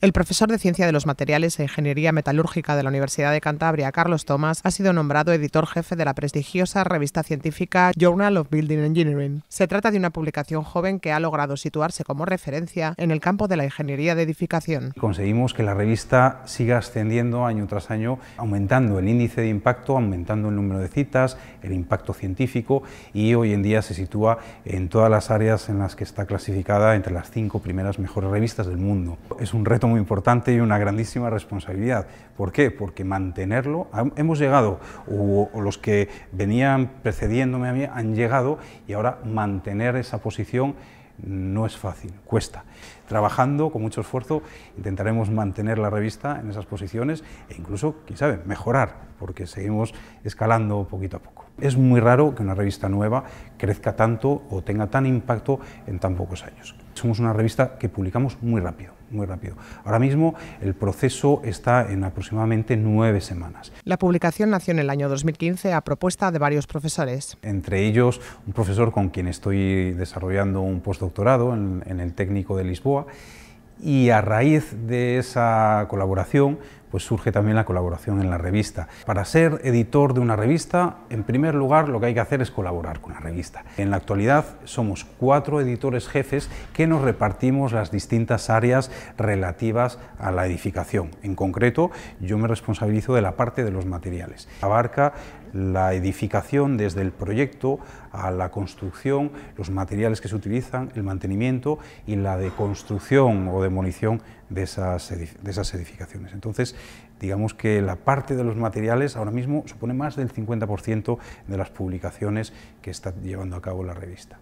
El profesor de Ciencia de los Materiales e Ingeniería Metalúrgica de la Universidad de Cantabria, Carlos Thomas ha sido nombrado editor jefe de la prestigiosa revista científica Journal of Building Engineering. Se trata de una publicación joven que ha logrado situarse como referencia en el campo de la ingeniería de edificación. Conseguimos que la revista siga ascendiendo año tras año, aumentando el índice de impacto, aumentando el número de citas, el impacto científico y hoy en día se sitúa en todas las áreas en las que está clasificada entre las cinco primeras mejores revistas del mundo. Es un reto muy importante y una grandísima responsabilidad. ¿Por qué? Porque mantenerlo, hemos llegado, o, los que venían precediéndome a mí han llegado y ahora mantener esa posición no es fácil, cuesta. Trabajando con mucho esfuerzo intentaremos mantener la revista en esas posiciones e incluso, quién sabe, mejorar, porque seguimos escalando poquito a poco. Es muy raro que una revista nueva crezca tanto o tenga tan impacto en tan pocos años. Somos una revista que publicamos muy rápido muy rápido. Ahora mismo el proceso está en aproximadamente nueve semanas. La publicación nació en el año 2015 a propuesta de varios profesores. Entre ellos, un profesor con quien estoy desarrollando un postdoctorado en, en el técnico de Lisboa y a raíz de esa colaboración pues surge también la colaboración en la revista. Para ser editor de una revista, en primer lugar lo que hay que hacer es colaborar con la revista. En la actualidad somos cuatro editores jefes que nos repartimos las distintas áreas relativas a la edificación. En concreto, yo me responsabilizo de la parte de los materiales. Abarca la edificación desde el proyecto a la construcción, los materiales que se utilizan, el mantenimiento y la deconstrucción o demolición de esas, edificaciones. Entonces, digamos que la parte de los materiales ahora mismo supone más del 50% de las publicaciones que está llevando a cabo la revista.